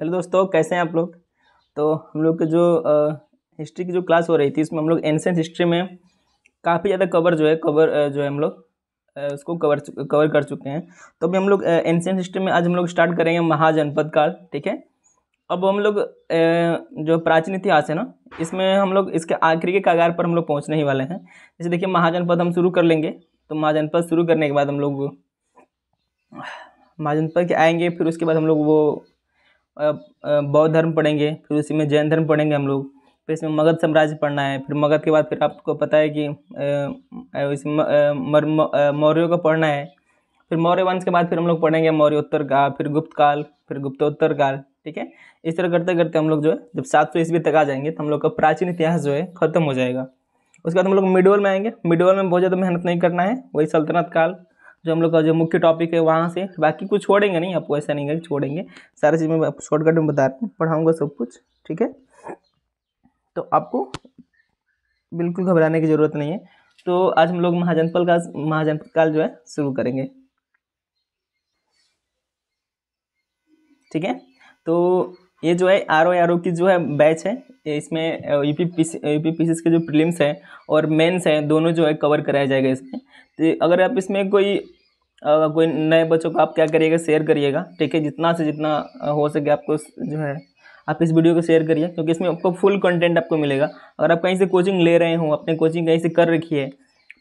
hello दोस्तों कैसे हैं आप लोग तो हम लोग के जो हिस्ट्री की जो क्लास हो रही थी इसमें हम लोग एंशेंट हिस्ट्री में काफ़ी ज़्यादा कवर जो है कवर जो है हम लोग उसको कवर कवर कर चुके हैं तो अभी हम लोग एंशेंट हिस्ट्री में आज हम लोग स्टार्ट करेंगे महाजनपद काल ठीक है अब हम लोग जो प्राचीन इतिहास है ना इसमें हम लोग इसके आखिरी के कागार पर हम लोग पहुँचने ही वाले हैं जैसे देखिए महाजनपद हम शुरू कर लेंगे तो महाजनपद शुरू करने के बाद हम लोग महाजनपद के आएंगे फिर उसके बाद हम लोग वो बौद्ध धर्म पढ़ेंगे फिर उसी में जैन धर्म पढ़ेंगे हम लोग फिर इसमें मगध साम्राज्य पढ़ना है फिर मगध के बाद फिर आपको पता है कि इसमें मौर्यों का पढ़ना है फिर मौर्य वंश के बाद फिर हम लोग पढ़ेंगे मौर्योत्तर का फिर गुप्त काल फिर गुप्तोत्तर काल ठीक है इस तरह करते करते हम लोग जो है जब सात सौ ईस्वी तक आ जाएंगे तो हम लोग का प्राचीन इतिहास जो है खत्म हो जाएगा उसके बाद हम लोग मिडोल में आएंगे मिडोल में बहुत ज़्यादा मेहनत नहीं करना है वही सल्तनत काल जो हम लोग का जो मुख्य टॉपिक है वहाँ से बाकी कुछ छोड़ेंगे नहीं आपको ऐसा नहीं है कि छोड़ेंगे सारा चीज़ में शॉर्टकट में बता रहा हूँ पढ़ाऊँगा सब कुछ ठीक है तो आपको बिल्कुल घबराने की ज़रूरत नहीं है तो आज हम लोग महाजनपल का महाजनपल काल जो है शुरू करेंगे ठीक है तो ये जो है आर ओ आर ओ की जो है बैच है इसमें यूपी पी यूपी पी के जो प्रीलिम्स है और मेंस हैं दोनों जो है कवर कराया जाएगा इसमें तो अगर आप इसमें कोई कोई नए बच्चों को आप क्या करिएगा शेयर करिएगा ठीक है जितना से जितना हो सके आपको जो है आप इस वीडियो को शेयर करिए क्योंकि इसमें आपको फुल कंटेंट आपको मिलेगा अगर आप कहीं से कोचिंग ले रहे हो अपने कोचिंग कहीं से कर रखी है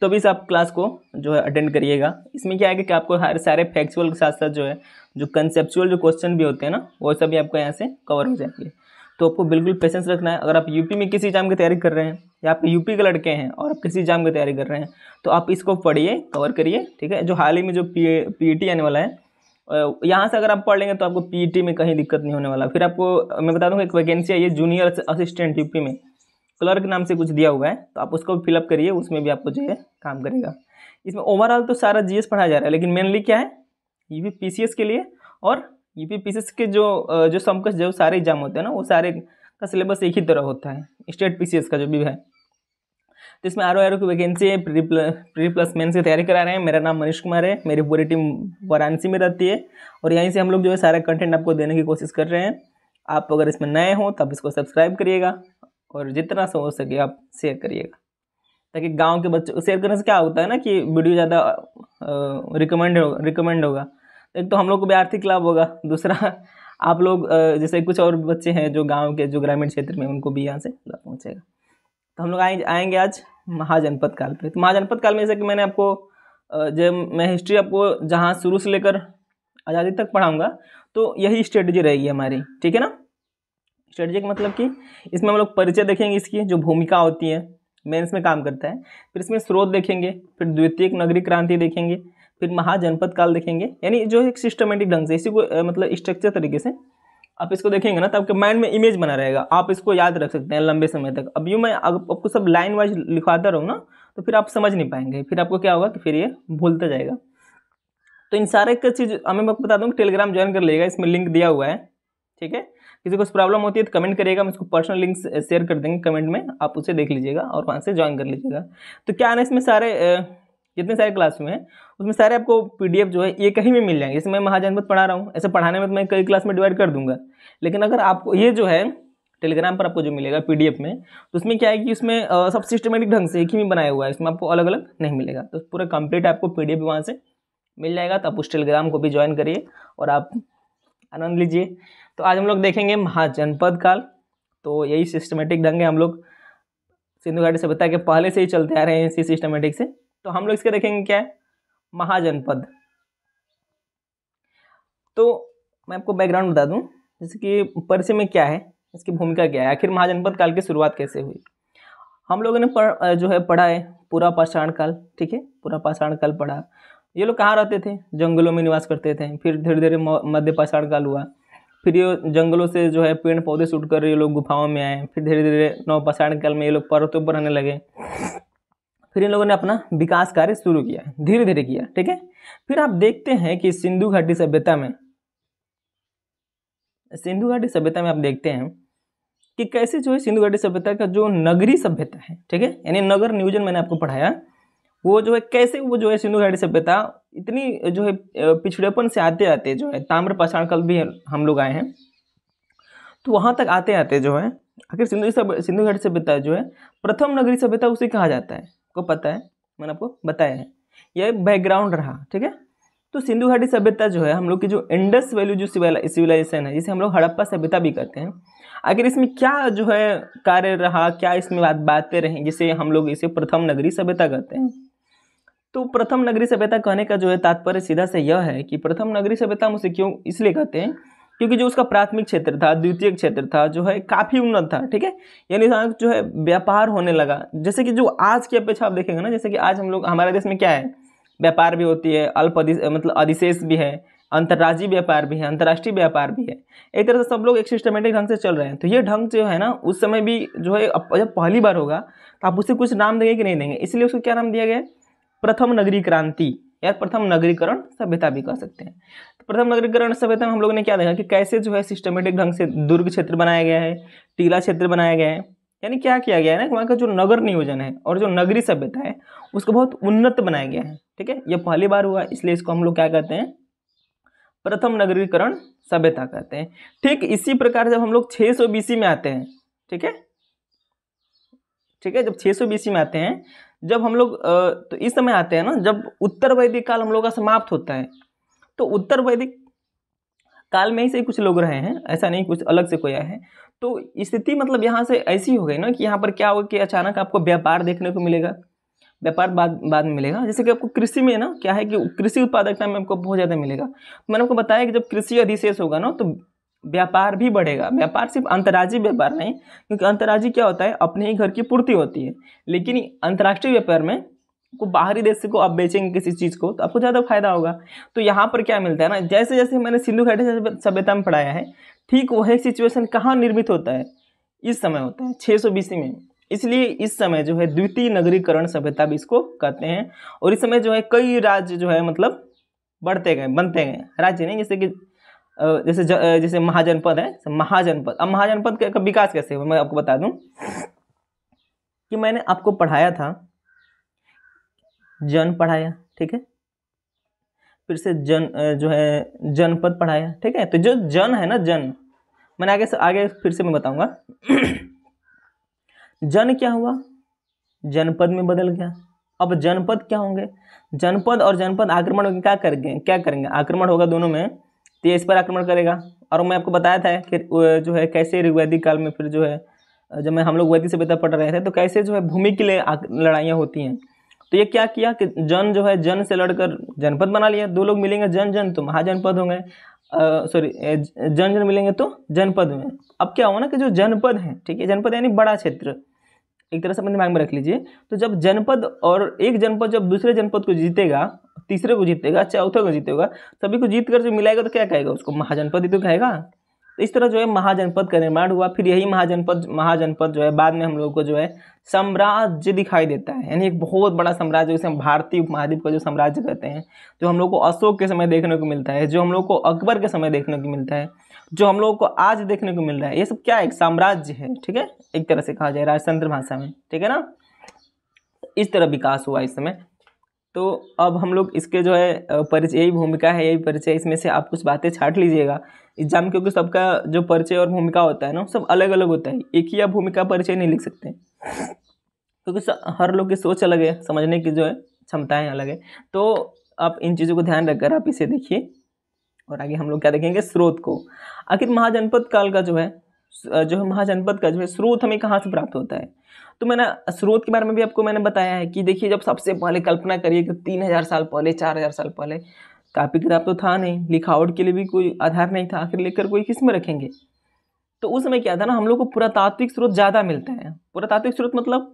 तो भी इस आप क्लास को जो है अटेंड करिएगा इसमें क्या है कि आपको हर सारे फैक्चुअल के साथ साथ जो है जो कंसेप्चुअल जो क्वेश्चन भी होते हैं ना वो सभी आपको यहाँ से कवर हो जाएंगे तो आपको बिल्कुल पेशेंस रखना है अगर आप यूपी में किसी एग्जाम की तैयारी कर रहे हैं या आप यूपी के लड़के हैं और आप किसी एग्जाम की तैयारी कर रहे हैं तो आप इसको पढ़िए कवर करिए ठीक है जो हाल ही में जो पी पी e आने वाला है यहाँ से अगर आप पढ़ लेंगे तो आपको पी e में कहीं दिक्कत नहीं होने वाला फिर आपको मैं बता दूँगा एक वैकेंसी आई है जूनियर असिस्टेंट यूपी में क्लर्क नाम से कुछ दिया हुआ है तो आप उसको फिलअप करिए उसमें भी आपको जो है काम करेगा इसमें ओवरऑल तो सारा जीएस पढ़ाया जा रहा है लेकिन मेनली क्या है ये भी पीसीएस के लिए और यूपी के जो जो समकक्ष जो सारे एग्जाम होते हैं ना वो सारे का सिलेबस एक ही तरह होता है स्टेट पीसीएस का जो भी है तो इसमें आर ओ की वैकेंसी है प्री प्री प्लस मेन से तैयारी करा रहे हैं मेरा नाम मनीष कुमार है मेरी पूरी टीम वाराणसी में रहती है और यहीं से हम लोग जो है सारा कंटेंट आपको देने की कोशिश कर रहे हैं आप अगर इसमें नए हों तो आप इसको सब्सक्राइब करिएगा और जितना हो सके आप शेयर करिएगा ताकि गांव के बच्चों शेयर करने से क्या होता है ना कि वीडियो ज़्यादा रिकमेंड हो रिकमेंड होगा एक तो हम लोग को भी आर्थिक लाभ होगा दूसरा आप लोग जैसे कुछ और बच्चे हैं जो गांव के जो ग्रामीण क्षेत्र में उनको भी यहाँ से लाभ पहुँचेगा तो हम लोग आए आएंगे आज महाजनपद काल पे तो महाजनपद काल में जैसे कि मैंने आपको जब मैं हिस्ट्री आपको जहाँ शुरू से लेकर आज़ादी तक पढ़ाऊँगा तो यही स्ट्रेटजी रहेगी हमारी ठीक है ना स्ट्रेटजी का मतलब कि इसमें हम लोग परिचय देखेंगे इसकी जो भूमिका होती है मेन्स में काम करता है फिर इसमें स्रोत देखेंगे फिर द्वितीय नगरी क्रांति देखेंगे फिर महाजनपद काल देखेंगे यानी जो एक सिस्टमेटिक ढंग से इसी को मतलब स्ट्रक्चर तरीके से आप इसको देखेंगे ना तो आपके माइंड में इमेज बना रहेगा आप इसको याद रख सकते हैं लंबे समय तक अब यूँ मैं आपको सब लाइन वाइज लिखवाता रहूँ ना तो फिर आप समझ नहीं पाएंगे फिर आपको क्या होगा कि फिर ये भूलता जाएगा तो इन सारे का चीज़ हमें मैं बता दूँ टेलीग्राम ज्वाइन कर लेगा इसमें लिंक दिया हुआ है ठीक है किसी को प्रॉब्लम होती है तो कमेंट करिएगा हम इसको पर्सनल लिंक शेयर कर देंगे कमेंट में आप उसे देख लीजिएगा और वहाँ से ज्वाइन कर लीजिएगा तो क्या है ना इसमें सारे जितने सारे क्लास हुए हैं उसमें सारे आपको पी जो है ये कहीं में मिल जाएंगे जैसे मैं महाजनपद पढ़ा रहा हूँ ऐसे पढ़ाने में तो मैं कई क्लास में डिवाइड कर दूंगा लेकिन अगर आपको ये जो है टेलीग्राम पर आपको जो मिलेगा पी में तो उसमें क्या है कि उसमें सब सिस्टमेटिक ढंग से एक ही में बनाया हुआ है इसमें आपको अलग अलग नहीं मिलेगा तो पूरा कंप्लीट आपको पी डी वहाँ से मिल जाएगा तो आप उस टेलीग्राम को भी ज्वाइन करिए और आप आनंद लीजिए तो आज हम लोग देखेंगे महाजनपद काल तो यही सिस्टमेटिक ढंग है हम लोग सिंधु घाटी सभ्यता के पहले से ही चलते आ रहे हैं इसी सिस्टमेटिक से तो हम लोग इसके देखेंगे क्या है महाजनपद तो मैं आपको बैकग्राउंड बता दूं जैसे कि परिचय में क्या है इसकी भूमिका क्या है आखिर महाजनपद काल की शुरुआत कैसे हुई हम लोगों ने पढ़ जो है पढ़ा है पूरा पाषाण काल ठीक है पूरा पाषाण काल पढ़ा ये लोग कहाँ रहते थे जंगलों में निवास करते थे फिर धीरे धीरे मध्य पाषाण काल हुआ फिर ये जंगलों से जो है पेड़ पौधे सूट कर ये लोग गुफाओं में आए फिर धीरे धीरे नव पाषाण काल में ये लोग पर्वतों पर रहने लगे फिर इन लोगों ने अपना विकास कार्य शुरू किया धीरे धीरे किया ठीक है फिर आप देखते हैं कि सिंधु घाटी सभ्यता में सिंधु घाटी सभ्यता में आप देखते हैं कि कैसे जो है सिंधु घाटी सभ्यता का जो नगरी सभ्यता है ठीक है यानी नगर नियोजन मैंने आपको पढ़ाया वो जो है कैसे वो जो है सिंधु घाटी सभ्यता इतनी जो है पिछड़ेपन से आते आते जो है ताम्र पाषाण कल भी हम लोग आए हैं तो वहाँ तक आते आते जो है आखिर सिंधु सिंधु घाटी सभ्यता जो है प्रथम नगरी सभ्यता उसे कहा जाता है आपको पता है मैंने आपको बताया है यह बैकग्राउंड रहा ठीक है तो सिंधु घाटी सभ्यता जो है हम लोग की जो इंडस वैल्यू जो सिविलाइजेशन है जिसे हम लोग हड़प्पा सभ्यता भी कहते हैं आखिर इसमें क्या जो है कार्य रहा क्या इसमें बात बातें रहें जिसे हम लोग इसे प्रथम नगरी सभ्यता कहते हैं तो प्रथम नगरी सभ्यता कहने का जो है तात्पर्य सीधा से यह है कि प्रथम नगरी सभ्यता हम उसे क्यों इसलिए कहते हैं क्योंकि जो उसका प्राथमिक क्षेत्र था द्वितीय क्षेत्र था जो है काफ़ी उन्नत था ठीक है यानी जो है व्यापार होने लगा जैसे कि जो आज की अपेक्षा आप देखेंगे ना जैसे कि आज हम लोग हमारे देश में क्या है व्यापार भी होती है अल्प मतलब अधिशेष भी है अंतर्राज्यीय व्यापार भी है अंतर्राष्ट्रीय व्यापार भी है एक तरह से सब लोग एक सिस्टमेटिक ढंग से चल रहे हैं तो ये ढंग जो है ना उस समय भी जो है जब पहली बार होगा तो आप उसे कुछ नाम देंगे कि नहीं देंगे इसलिए उसको क्या नाम दिया गया प्रथम नगरी क्रांति या प्रथम नगरीकरण सभ्यता भी कह सकते हैं तो प्रथम नगरीकरण सभ्यता में हम लोगों ने क्या देखा कि कैसे जो है सिस्टमेटिक ढंग से दुर्ग क्षेत्र बनाया गया है टीला क्षेत्र बनाया गया है यानी क्या किया गया है ना वहाँ का जो नगर नियोजन है और जो नगरी सभ्यता है उसको बहुत उन्नत बनाया गया है ठीक है यह पहली बार हुआ इसलिए इसको हम लोग क्या कहते हैं प्रथम नगरीकरण सभ्यता कहते हैं ठीक इसी प्रकार जब हम लोग छः सौ में आते हैं ठीक है ठीक है जब छः सौ में आते हैं जब हम लोग तो इस समय आते हैं ना जब उत्तर वैदिक काल हम लोग का समाप्त होता है तो उत्तर वैदिक काल में ही से कुछ लोग रहे हैं ऐसा नहीं कुछ अलग से कोई आया है तो स्थिति मतलब यहाँ से ऐसी हो गई ना कि यहाँ पर क्या होगा कि अचानक आपको व्यापार देखने को मिलेगा व्यापार बाद बाद में मिलेगा जैसे कि आपको कृषि में ना क्या है कि कृषि उत्पादकता में आपको बहुत ज़्यादा मिलेगा तो मैंने आपको बताया कि जब कृषि अधिशेष होगा ना तो व्यापार भी बढ़ेगा व्यापार सिर्फ अंतर्राज्यीय व्यापार नहीं क्योंकि अंतर्राज्यीय क्या होता है अपने ही घर की पूर्ति होती है लेकिन अंतर्राष्ट्रीय व्यापार में को बाहरी देश को आप बेचेंगे किसी चीज़ को तो आपको ज़्यादा फायदा होगा तो यहाँ पर क्या मिलता है ना जैसे जैसे मैंने सिंधु घाटी सभ्यता में पढ़ाया है ठीक वही सिचुएशन कहाँ निर्मित होता है इस समय होता है छः सौ बीस में इसलिए इस समय जो है द्वितीय नगरीकरण सभ्यता भी इसको कहते हैं और इस समय जो है कई राज्य जो है मतलब बढ़ते गए बनते गए राज्य नहीं जैसे कि जैसे ज, जैसे महाजनपद है महाजनपद अब महाजनपद का विकास कैसे हुआ मैं आपको बता दूं कि मैंने आपको पढ़ाया था जन पढ़ाया ठीक है फिर से जन जो है जनपद पढ़ाया ठीक है तो जो जन है ना जन मैंने आगे से आगे फिर से मैं बताऊंगा जन क्या हुआ जनपद में बदल गया अब जनपद क्या होंगे जनपद और जनपद आक्रमण क्या करेंगे क्या करेंगे आक्रमण होगा दोनों में तो ये इस पर आक्रमण करेगा और मैं आपको बताया था कि जो है कैसे ऋग्वैदिक काल में फिर जो है जब मैं हम लोग वैदिक सभ्यता पढ़ रहे थे तो कैसे जो है भूमि के लिए लड़ाइयाँ होती हैं तो ये क्या किया कि जन जो है जन से लड़कर जनपद बना लिया दो लोग मिलेंगे जन जन तो महाजनपद होंगे सॉरी जन जन मिलेंगे तो जनपद में अब क्या होगा ना कि जो जनपद है ठीक है जनपद यानी बड़ा क्षेत्र एक तरह से अपने दिमाग में रख लीजिए तो जब जनपद और एक जनपद जब दूसरे जनपद को जीतेगा तीसरे को जीतेगा चौथे को जीतेगा सभी को जीत कर जो मिलाएगा तो क्या कहेगा उसको महाजनपद ही तो कहेगा तो इस तरह जो है महाजनपद का निर्माण हुआ फिर यही महाजनपद महाजनपद जो है बाद में हम लोग को जो है साम्राज्य दिखाई देता है यानी एक बहुत बड़ा साम्राज्य जिसे हम भारतीय उपमहाद्वीप का जो साम्राज्य कहते हैं जो हम लोग को अशोक के समय देखने को मिलता है जो हम लोग को अकबर के समय देखने को मिलता है जो हम लोगों को आज देखने को मिल रहा है ये सब क्या एक साम्राज्य है ठीक है एक तरह से कहा जाए राजतंत्र भाषा में ठीक है ना इस तरह विकास हुआ इस समय तो अब हम लोग इसके जो है परिचय यही भूमिका है यही परिचय इसमें से आप कुछ बातें छाट लीजिएगा एग्जाम क्योंकि सबका जो परिचय और भूमिका होता है ना सब अलग अलग होता है एक ही आप भूमिका परिचय नहीं लिख सकते क्योंकि हर लोग की सोच अलग है समझने की जो है क्षमताएँ अलग है तो आप इन चीज़ों को ध्यान रखकर आप इसे देखिए और आगे हम लोग क्या देखेंगे स्रोत को आखिर महाजनपद काल का जो है जो है महाजनपद का जो है स्रोत हमें कहाँ से प्राप्त होता है तो मैंने स्रोत के बारे में भी आपको मैंने बताया है कि देखिए जब सबसे पहले कल्पना करिए कि तीन हज़ार साल पहले चार हज़ार साल पहले कापी किताब तो था नहीं लिखावट के लिए भी कोई आधार नहीं था आखिर लेकर कोई किस में रखेंगे तो उस समय क्या था ना हम लोग को पुरातात्विक स्रोत ज़्यादा मिलता है पुरातात्विक स्रोत मतलब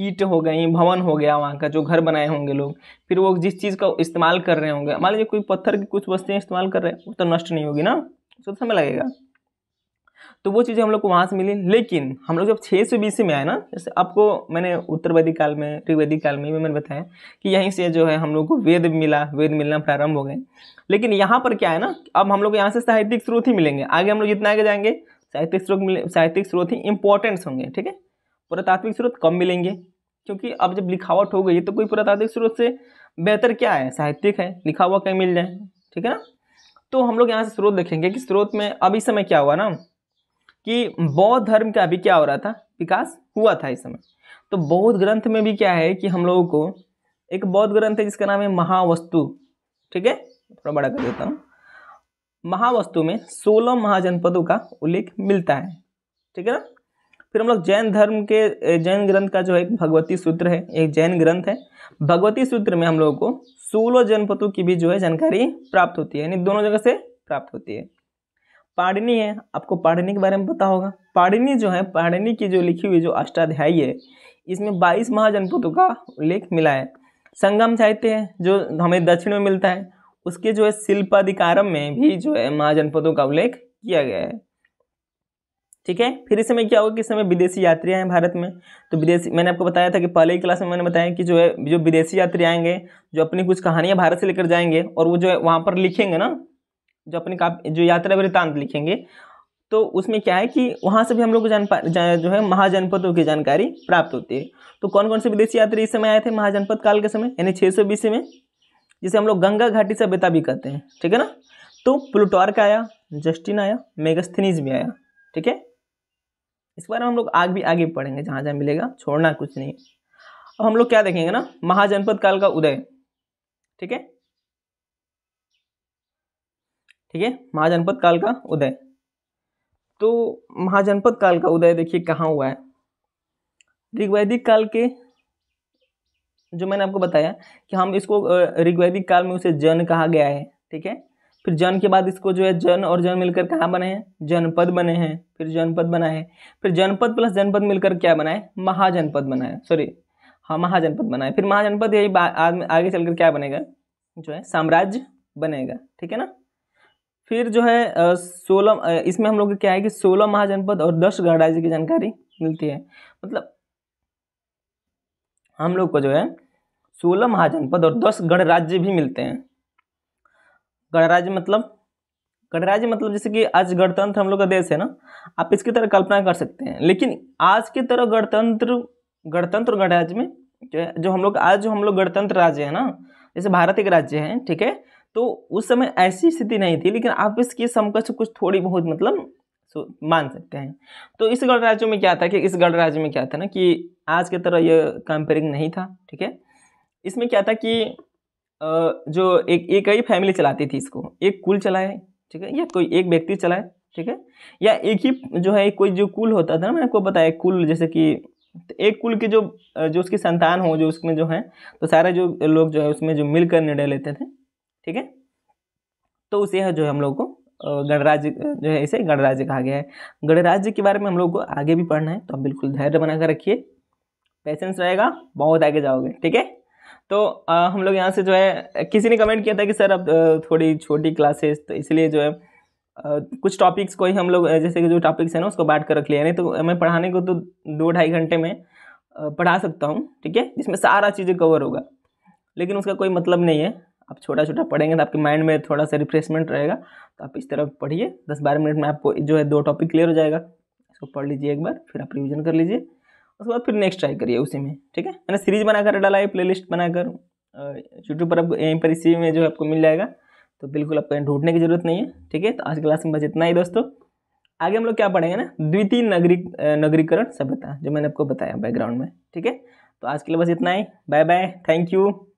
ईट हो गई भवन हो गया वहाँ का जो घर बनाए होंगे लोग फिर वो जिस चीज़ का इस्तेमाल कर रहे होंगे मान लीजिए कोई पत्थर की कुछ वस्तुएं इस्तेमाल कर रहे हैं वो तो नष्ट नहीं होगी ना उसको समय लगेगा तो वो चीज़ें हम लोग को वहाँ से मिली लेकिन हम लोग जब छः सौ बीस में आए ना जैसे आपको मैंने उत्तर वैदिक काल में ऋग्वैदिक काल में भी मैंने बताया कि यहीं से जो है हम लोग को वेद मिला वेद मिलना प्रारंभ हो गए लेकिन यहाँ पर क्या है ना अब हम लोग यहाँ से साहित्यिक स्रोत ही मिलेंगे आगे हम लोग जितना आगे जाएंगे साहित्यिक स्रोत मिले साहित्यिक स्रोत ही इंपॉर्टेंट्स होंगे ठीक है पुरातात्विक स्रोत कम मिलेंगे क्योंकि अब जब लिखावट हो गई तो कोई पुरातात्विक स्रोत से बेहतर क्या है साहित्यिक है लिखा हुआ कहीं मिल जाए ठीक है ना तो हम लोग यहाँ से स्रोत देखेंगे कि स्रोत में अब इस समय क्या हुआ ना कि बौद्ध धर्म का भी क्या हो रहा था विकास हुआ था इस समय तो बौद्ध ग्रंथ में भी क्या है कि हम लोगों को एक बौद्ध ग्रंथ है जिसका नाम है महावस्तु ठीक है थोड़ा बड़ा कर देता हूँ महावस्तु में सोलह महाजनपदों का उल्लेख मिलता है ठीक है ना फिर हम लोग जैन धर्म के जैन ग्रंथ का जो है भगवती सूत्र है एक जैन ग्रंथ है भगवती सूत्र में हम लोगों को सोलह जनपदों की भी जो है जानकारी प्राप्त होती है यानी दोनों जगह से प्राप्त होती है पाड़नी है आपको पाड़नी के बारे में पता होगा पाड़नी जो है पाड़नी की जो लिखी हुई जो अष्टाध्यायी है इसमें बाईस महाजनपदों का उल्लेख मिला है संगम साहित्य है जो हमें दक्षिण में मिलता है उसके जो है शिल्पाधिकारम में भी जो है महाजनपदों का उल्लेख किया गया है ठीक है फिर इस समय क्या होगा कि समय विदेशी यात्री आए भारत में तो विदेशी मैंने आपको बताया था कि पहले ही क्लास में मैंने बताया कि जो है जो विदेशी यात्री आएंगे जो अपनी कुछ कहानियाँ भारत से लेकर जाएंगे और वो जो है वहाँ पर लिखेंगे ना जो अपने का जो यात्रा वृत्तांत लिखेंगे तो उसमें क्या है कि वहाँ से भी हम लोग को जान पा जो है महाजनपदों की जानकारी प्राप्त होती है तो कौन कौन से विदेशी यात्री इस समय आए थे महाजनपद काल के समय यानी छः सौ बीस में जिसे हम लोग गंगा घाटी सभ्यता भी कहते हैं ठीक है ना तो प्लूटार्क आया जस्टिन आया मेगस्थनीज भी आया ठीक है इस बारे में हम लोग आग भी आगे पढ़ेंगे जहाँ जहाँ मिलेगा छोड़ना कुछ नहीं अब हम लोग क्या देखेंगे ना महाजनपद काल का उदय ठीक है ठीक है महाजनपद काल का उदय तो महाजनपद काल का उदय देखिए कहाँ हुआ है ऋग्वैदिक काल के जो मैंने आपको बताया कि हम इसको ऋग्वैदिक काल में उसे जन कहा गया है ठीक है फिर जन के बाद इसको जो है जन और जन मिलकर कहाँ बने हैं जनपद बने हैं फिर जनपद बना है फिर जनपद प्लस जनपद मिलकर क्या बनाए महाजनपद बनाए सॉरी हाँ महाजनपद बनाए फिर महाजनपद यही आगे चलकर क्या बनेगा जो है साम्राज्य बनेगा ठीक है ना फिर जो है सोलह इसमें हम लोग क्या है कि सोलह महाजनपद और दस गण राज्य की जानकारी मिलती है मतलब हम लोग को जो है सोलह महाजनपद और दस गणराज्य भी मिलते हैं गणराज्य मतलब गणराज्य मतलब जैसे कि आज गणतंत्र हम लोग का देश है ना आप इसकी तरह कल्पना कर सकते हैं लेकिन आज की तरह गणतंत्र गणतंत्र गणराज्य में जो है जो हम लोग आज जो हम लोग गणतंत्र राज्य है ना जैसे भारत एक राज्य है ठीक है तो उस समय ऐसी स्थिति नहीं थी लेकिन आप इसके समकक्ष कुछ थोड़ी बहुत मतलब सो मान सकते हैं तो इस गणराज्य में क्या था कि इस गणराज्य में क्या था ना कि आज की तरह यह कंपेयरिंग नहीं था ठीक है इसमें क्या था कि जो एक एक ही फैमिली चलाती थी इसको एक कुल चलाए ठीक है या कोई एक व्यक्ति चलाए ठीक है या एक ही जो है कोई जो कुल होता था ना मैंने आपको बताया कुल जैसे कि एक कुल के जो जो उसकी संतान हो जो उसमें जो है तो सारे जो लोग जो है उसमें जो मिलकर निर्णय लेते थे ठीक है तो उसे जो है हम लोग को गणराज्य जो है इसे गणराज्य कहा गया है गणराज्य के बारे में हम लोग को आगे भी पढ़ना है तो आप बिल्कुल धैर्य बनाकर रखिए पेशेंस रहेगा बहुत आगे जाओगे ठीक है तो आ, हम लोग यहाँ से जो है किसी ने कमेंट किया था कि सर अब थोड़ी छोटी क्लासेस तो इसलिए जो है आ, कुछ टॉपिक्स को ही हम लोग जैसे कि जो टॉपिक्स हैं ना उसको बांट कर रख लिया नहीं तो मैं पढ़ाने को तो दो ढाई घंटे में पढ़ा सकता हूँ ठीक है जिसमें सारा चीज़ें कवर होगा लेकिन उसका कोई मतलब नहीं है आप छोटा छोटा पढ़ेंगे तो आपके माइंड में थोड़ा सा रिफ्रेशमेंट रहेगा तो आप इस तरह पढ़िए दस बारह मिनट में आपको जो है दो टॉपिक क्लियर हो जाएगा इसको पढ़ लीजिए एक बार फिर आप रिविजन कर लीजिए उसके बाद फिर नेक्स्ट ट्राई करिए उसी में ठीक है मैंने सीरीज बनाकर डाला है प्ले लिस्ट बनाकर यूट्यूब पर आपको यहीं पर इसी में जो है आपको मिल जाएगा तो बिल्कुल आपको ढूंढने की जरूरत नहीं है ठीक है तो आज क्लास में बस इतना ही दोस्तों आगे हम लोग क्या पढ़ेंगे ना द्वितीय नगरी नगरीकरण सभ्यता जो मैंने आपको बताया बैकग्राउंड में ठीक है तो आज के लिए बस इतना ही बाय बाय थैंक यू